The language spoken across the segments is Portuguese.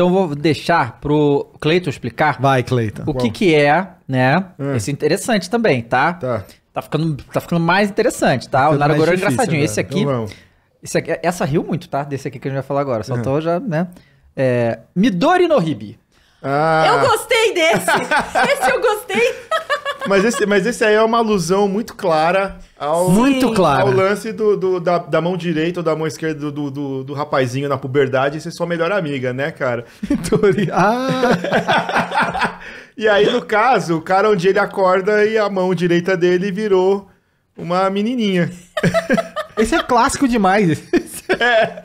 Então vou deixar pro Cleiton explicar. Vai, Cleiton. O que que é, né? É Esse é interessante também, tá? Tá. Tá ficando, tá ficando mais interessante, tá? tá ficando o Naragoro é engraçadinho. Né? Esse aqui, então, esse aqui. Essa riu muito, tá? Desse aqui que a gente vai falar agora. Só uhum. tô já, né? É, Midori no Hibi. Ah. Eu gostei desse! esse eu gostei! mas, esse, mas esse aí é uma alusão muito clara ao, muito clara. ao lance do, do da, da, mão direita ou da mão esquerda do, do, do rapazinho na puberdade ser sua melhor amiga, né, cara? ah. e aí, no caso, o cara onde um ele acorda e a mão direita dele virou uma menininha. Esse é clássico demais. É.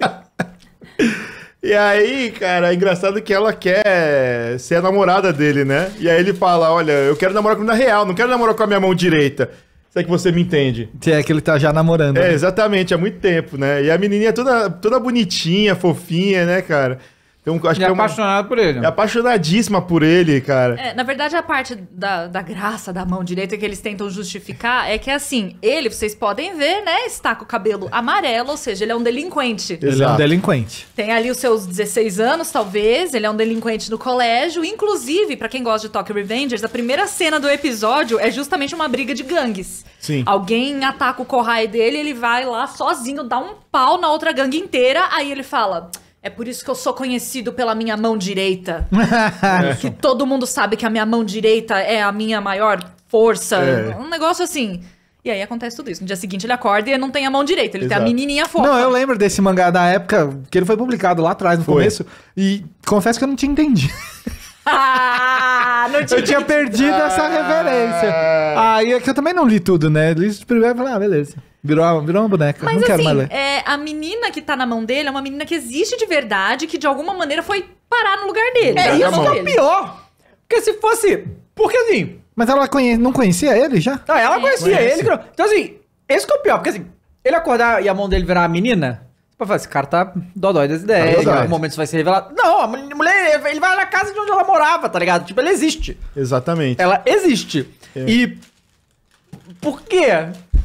E aí, cara, é engraçado que ela quer ser a namorada dele, né? E aí ele fala: Olha, eu quero namorar com minha real, não quero namorar com a minha mão direita. Se é que você me entende. Se é que ele tá já namorando. É, né? exatamente, há muito tempo, né? E a menininha é toda, toda bonitinha, fofinha, né, cara? Então, acho e que é apaixonado uma... por ele. É apaixonadíssima por ele, cara. É, na verdade, a parte da, da graça da mão direita que eles tentam justificar é que, assim, ele, vocês podem ver, né, está com o cabelo amarelo, ou seja, ele é um delinquente. Ele é um é delinquente. Tem ali os seus 16 anos, talvez, ele é um delinquente no colégio. Inclusive, para quem gosta de Tokyo Revengers, a primeira cena do episódio é justamente uma briga de gangues. Sim. Alguém ataca o Kohai dele, ele vai lá sozinho, dá um pau na outra gangue inteira, aí ele fala... É por isso que eu sou conhecido pela minha mão direita. é. que todo mundo sabe que a minha mão direita é a minha maior força. É. Um negócio assim. E aí acontece tudo isso. No dia seguinte ele acorda e não tem a mão direita, ele Exato. tem a menininha fora. Não, eu lembro desse mangá da época, que ele foi publicado lá atrás, no foi. começo, e confesso que eu não tinha entendido. Ah, não tinha eu tinha perdido ah. essa reverência. Aí ah, é que eu também não li tudo, né? Li primeiro e falei, ah, beleza. Virou, virou uma boneca. Mas não assim, mais ler. É, a menina que tá na mão dele é uma menina que existe de verdade, que de alguma maneira foi parar no lugar dele. É isso tá que é pior. Porque se fosse. Porque assim. Mas ela conhe... não conhecia ele já? Ah, ela é, conhecia conhece. ele. Então assim, esse que é o pior. Porque assim, ele acordar e a mão dele virar a menina. Pra falar, esse cara tá dodói das ideias. Tá Em algum momento isso vai ser revelado. Não, a mulher, ele vai na casa de onde ela morava, tá ligado? Tipo, ela existe. Exatamente. Ela existe. É. E por quê?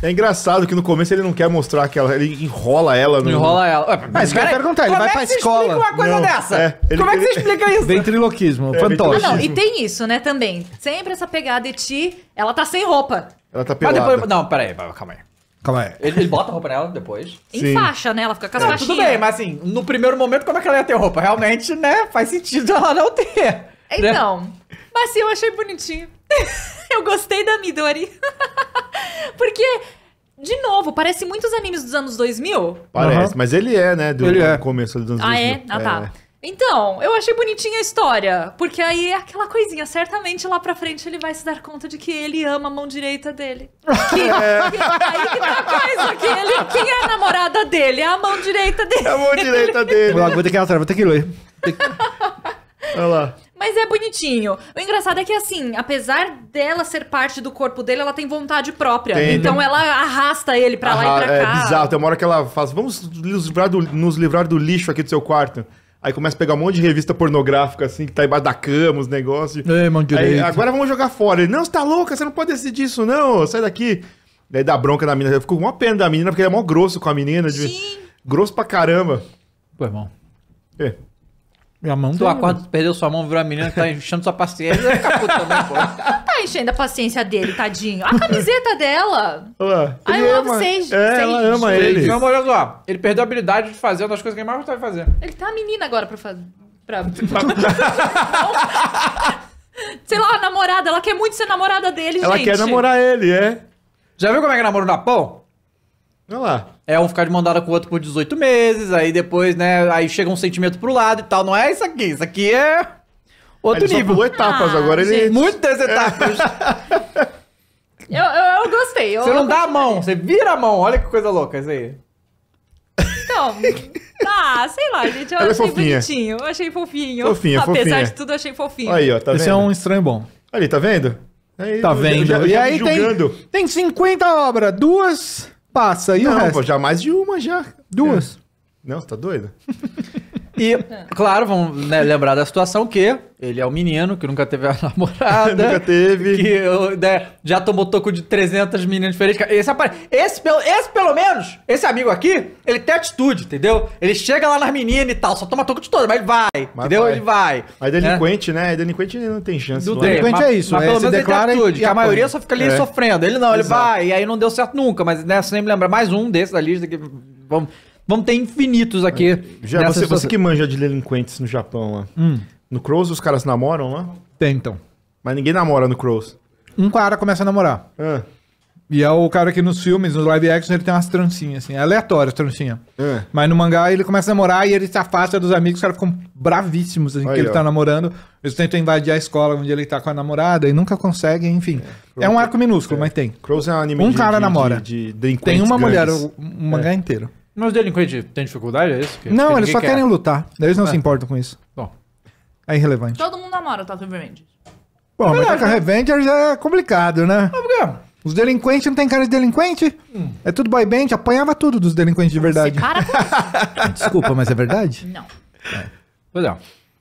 É engraçado que no começo ele não quer mostrar que ela. Ele enrola ela no. Enrola ela. Ah, mas quero perguntar, ele vai pra escola. Como é que você explica uma coisa não. dessa? É, ele, como é que você explica isso? Ventriloquismo, é, fantoche. Ah, não, e tem isso, né, também. Sempre essa pegada de ti, ela tá sem roupa. Ela tá pelada. Depois, não, peraí, calma aí. Calma aí. Ele, ele bota roupa nela depois. Em faixa, né? Ela fica com a faixa Tudo bem, mas assim, no primeiro momento, como é que ela ia ter roupa? Realmente, né? Faz sentido ela não ter. Então, né? mas assim, eu achei bonitinho. eu gostei da Midori. Porque, de novo, parece muitos animes dos anos 2000. Parece, Uhum. mas ele é, né? Do Ele é. começo dos anos Ah, 2000. é? Ah, tá. É. Então, eu achei bonitinha a história, porque aí é aquela coisinha, certamente lá pra frente ele vai se dar conta de que ele ama a mão direita dele. Que, é. que- aí que tá a coisa, que ele, quem é a namorada dele? É a mão direita dele. É a mão direita dele. Vou, vou ter que ir atrás, vou ter que ler. Olha lá. Mas é bonitinho. O engraçado é que, assim, apesar dela ser parte do corpo dele, ela tem vontade própria. Tem, então né? ela arrasta ele pra Arra lá e pra é cá. É bizarro. Tem uma hora que ela faz, vamos nos livrar, do, nos livrar do lixo aqui do seu quarto. Aí começa a pegar um monte de revista pornográfica, assim, que tá embaixo da cama, os negócios. É, mão direito. Aí, agora vamos jogar fora. Ele, não, você tá louca, você não pode decidir isso, não. Sai daqui. Daí dá bronca na menina. Eu fico com uma pena da menina, porque ele é mó grosso com a menina. De... Grosso pra caramba. Pô, irmão. É. Minha mão Tu acorda, perdeu sua mão, virou a menina, que tá enchendo sua paciência. Vai ficar Tá enchendo a paciência dele, tadinho. A camiseta dela. Ué, I ele love ama. É, ela ama ele. Não, mas olha só, ele perdeu a habilidade de fazer uma das coisas que ele mais gostava de fazer. Ele tá a menina agora pra fazer. Pra... Sei lá, a namorada. Ela quer muito ser namorada dele, Ela gente. quer namorar ele, é. Já viu como é que namora o Japão? Olha lá. É um ficar de mandada com o outro por 18 meses, aí depois, né, aí chega um sentimento pro lado e tal. Não é isso aqui, isso aqui é outro ele nível. Pulou etapas, ah, agora ele... Muitas etapas. eu, eu, eu, gostei. Eu, você não dá a mão, você vira a mão. Olha que coisa louca isso aí. Então, ah, sei lá, gente. Eu Ela é achei é bonitinho. Eu achei fofinho. Fofinha, Apesar fofinha. de tudo, eu achei fofinho. Aí, ó, tá Esse é vendo? é um estranho bom. Ali, tá vendo? Aí, tá vendo? Já, já e aí tem, tem 50 obras, duas passa. E não, o resto? Pô, já mais de uma já. Duas. É. Não, você tá doido? E, claro, vamos né, lembrar da situação que ele é um menino que nunca teve a namorada. nunca teve. Que né, já tomou toco de 300 meninas diferentes. Esse, esse, pelo, esse, pelo menos, esse amigo aqui, ele tem atitude, entendeu? Ele chega lá nas meninas e tal, só toma toco de todas, mas ele vai, mas entendeu? Vai. Ele vai. Mas né? delinquente, né? né? Delinquente não tem chance. Do delinquente mas, é isso, mas, é, pelo menos ele tem atitude. E a maioria só fica ali é. sofrendo. Ele não, ele Exato. vai. E aí não deu certo nunca, mas né, me lembra mais um desses da lista que... Vamos Vamos ter infinitos aqui. É. Já, você, você que manja de delinquentes no Japão lá. Hum. No Crows os caras namoram lá? Tentam. então. Mas ninguém namora no Crows. Um cara começa a namorar. É. E é o cara que nos filmes, nos live action, ele tem umas trancinhas, assim. É aleatório as trancinhas. É. Mas no mangá ele começa a namorar e ele se afasta dos amigos, os caras ficam bravíssimos, assim, Aí, que ele ó. tá namorando. Eles tentam invadir a escola onde ele tá com a namorada e nunca conseguem, enfim. É, é um arco minúsculo, é. mas tem. Crows é um anime Um de, cara de, namora. De, de tem uma mulher, o, mangá é. inteiro. Mas delinquentes têm dificuldade, é isso? não, eles só quer. querem lutar. Eles não é. se importam com isso. Bom. É irrelevante. Todo mundo namora o Tokyo Revengers. Bom, é revenge mas né? Revengers é complicado, né? Mas ah, por quê? Os delinquentes não tem cara de delinquente? Hum. É tudo boy band, apanhava tudo dos delinquentes de verdade. Você para com isso. Desculpa, mas é verdade? Não. É. Pois é.